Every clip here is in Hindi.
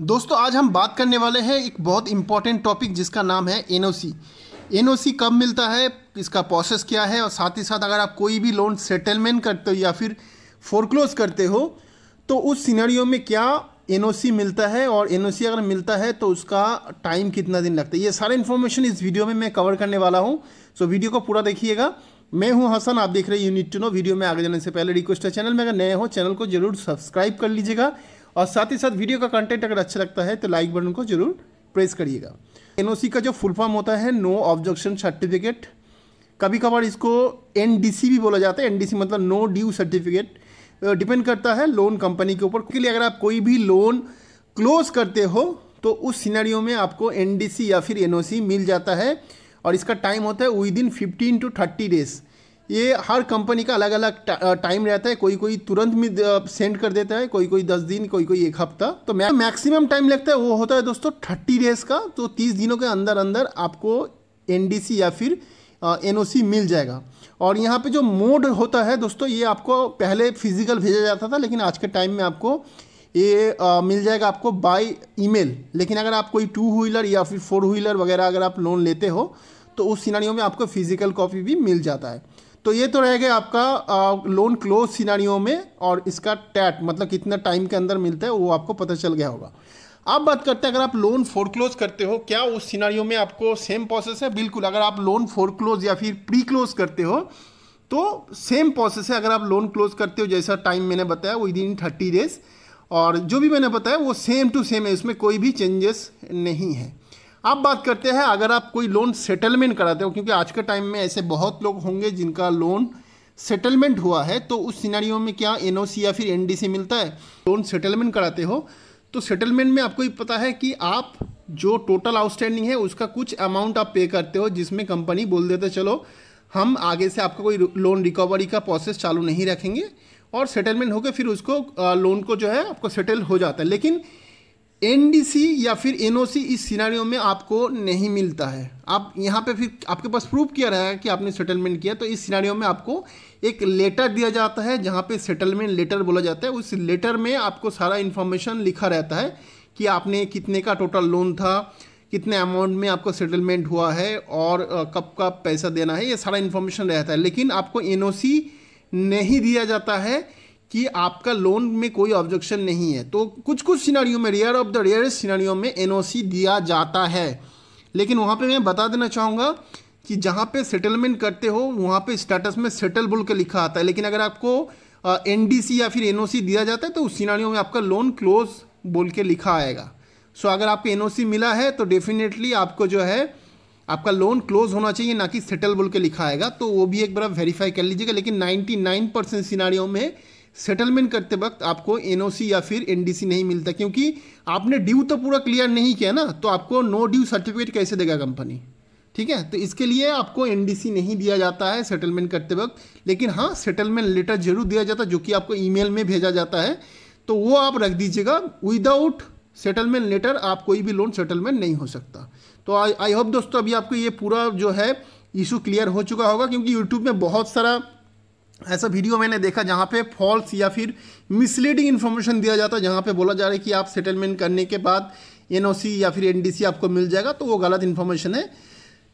दोस्तों आज हम बात करने वाले हैं एक बहुत इंपॉर्टेंट टॉपिक जिसका नाम है एनओसी एनओसी कब मिलता है इसका प्रोसेस क्या है और साथ ही साथ अगर आप कोई भी लोन सेटलमेंट करते हो या फिर फोरक्लोज करते हो तो उस सीनरियो में क्या एनओसी मिलता है और एनओसी अगर मिलता है तो उसका टाइम कितना दिन लगता है ये सारे इन्फॉर्मेशन इस वीडियो में मैं कवर करने वाला हूँ सो वीडियो को पूरा देखिएगा मैं हूँ हसन आप देख रहे हैं यूनिट टू नो वीडियो में आगे जाने से पहले रिक्वेस्ट है चैनल में अगर नए हो चैनल को जरूर सब्सक्राइब कर लीजिएगा और साथ ही साथ वीडियो का कंटेंट अगर अच्छा लगता है तो लाइक बटन को जरूर प्रेस करिएगा एन का जो फुल फॉर्म होता है नो ऑब्जेक्शन सर्टिफिकेट कभी कभार इसको एन भी बोला जाता है एन मतलब नो ड्यू सर्टिफिकेट डिपेंड करता है लोन कंपनी के ऊपर के लिए अगर आप कोई भी लोन क्लोज करते हो तो उस सिनेरियो में आपको एन या फिर एन मिल जाता है और इसका टाइम होता है within fifteen to thirty days ये हर कंपनी का अलग अलग टाइम रहता है कोई कोई तुरंत में सेंड कर देता है कोई कोई दस दिन कोई कोई एक हफ्ता तो मैं मैक्सिमम टाइम लगता है वो होता है दोस्तों थर्टी डेज का तो तीस दिनों के अंदर अंदर आपको एन या फिर एन मिल जाएगा और यहाँ पे जो मोड होता है दोस्तों ये आपको पहले फिजिकल भेजा जाता था लेकिन आज के टाइम में आपको ये आ, मिल जाएगा आपको बाय ईमेल लेकिन अगर आप कोई टू व्हीलर या फिर फोर व्हीलर वगैरह अगर आप लोन लेते हो तो उस सीनारियों में आपको फिजिकल कॉपी भी मिल जाता है तो ये तो रहेगा आपका आ, लोन क्लोज सिनारियों में और इसका टैट मतलब कितना टाइम के अंदर मिलता है वो आपको पता चल गया होगा अब बात करते हैं अगर आप लोन फोरक्लोज करते हो क्या उस सिनारियों में आपको सेम प्रोसेस है बिल्कुल अगर आप लोन फोरक्लोज या फिर प्री क्लोज करते हो तो सेम प्रोसेस है अगर आप लोन क्लोज करते हो जैसा टाइम मैंने बताया विद इन थर्टी डेज और जो भी मैंने बताया वो सेम टू सेम है उसमें कोई भी चेंजेस नहीं है अब बात करते हैं अगर आप कोई लोन सेटलमेंट कराते हो क्योंकि आज के टाइम में ऐसे बहुत लोग होंगे जिनका लोन सेटलमेंट हुआ है तो उस सिनारियों में क्या एन या फिर एन मिलता है लोन सेटलमेंट कराते हो तो सेटलमेंट में आपको पता है कि आप जो टोटल आउटस्टैंडिंग है उसका कुछ अमाउंट आप पे करते हो जिसमें कंपनी बोल देते चलो हम आगे से आपका कोई लोन रिकवरी का प्रोसेस चालू नहीं रखेंगे और सेटलमेंट होकर फिर उसको लोन को जो है आपको सेटल हो जाता है लेकिन एनडीसी या फिर एनओसी इस सिनारियों में आपको नहीं मिलता है आप यहाँ पे फिर आपके पास प्रूफ किया रहा है कि आपने सेटलमेंट किया तो इस सिनारियों में आपको एक लेटर दिया जाता है जहाँ पे सेटलमेंट लेटर बोला जाता है उस लेटर में आपको सारा इन्फॉर्मेशन लिखा रहता है कि आपने कितने का टोटल लोन था कितने अमाउंट में आपको सेटलमेंट हुआ है और कब का पैसा देना है ये सारा इन्फॉर्मेशन रहता है लेकिन आपको एन नहीं दिया जाता है कि आपका लोन में कोई ऑब्जेक्शन नहीं है तो कुछ कुछ सिनारियों में रेयर ऑफ द रेयर सिनारियों में एनओसी दिया जाता है लेकिन वहाँ पे मैं बता देना चाहूँगा कि जहाँ पे सेटलमेंट करते हो वहाँ पे स्टेटस में सेटल बोल के लिखा आता है लेकिन अगर आपको एन या फिर एन दिया जाता है तो उस सिनारियों में आपका लोन क्लोज बोल के लिखा आएगा सो so, अगर आपको एन मिला है तो डेफिनेटली आपको जो है आपका लोन क्लोज होना चाहिए ना कि सेटल बोल के लिखा आएगा तो वो भी एक बार वेरीफाई कर लीजिएगा लेकिन 99 परसेंट में सेटलमेंट करते वक्त आपको एनओसी या फिर एनडीसी नहीं मिलता क्योंकि आपने ड्यू तो पूरा क्लियर नहीं किया ना तो आपको नो ड्यू सर्टिफिकेट कैसे देगा कंपनी ठीक है तो इसके लिए आपको एनडीसी नहीं दिया जाता है सेटलमेंट करते वक्त लेकिन हाँ सेटलमेंट लेटर जरूर दिया जाता है जो कि आपको ईमेल में भेजा जाता है तो वो आप रख दीजिएगा विदाउट सेटलमेंट लेटर आप कोई भी लोन सेटलमेंट नहीं हो सकता तो आई होप दोस्तों अभी आपको ये पूरा जो है इशू क्लियर हो चुका होगा क्योंकि यूट्यूब में बहुत सारा ऐसा वीडियो मैंने देखा जहाँ पे फॉल्स या फिर मिसलीडिंग इन्फॉर्मेशन दिया जाता है जहाँ पे बोला जा रहा है कि आप सेटलमेंट करने के बाद एनओसी या फिर एनडीसी आपको मिल जाएगा तो वो गलत इन्फॉर्मेशन है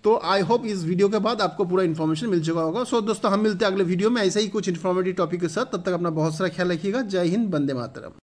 तो आई होप इस वीडियो के बाद आपको पूरा इन्फॉर्मेशन मिल चुका होगा सो so, दोस्तों हम मिलते हैं अगले वीडियो में ऐसे ही कुछ इन्फॉर्मेटिव टॉपिक के साथ तब तक अपना बहुत सारा ख्याल रखिएगा जय हिंद बंदे मातरम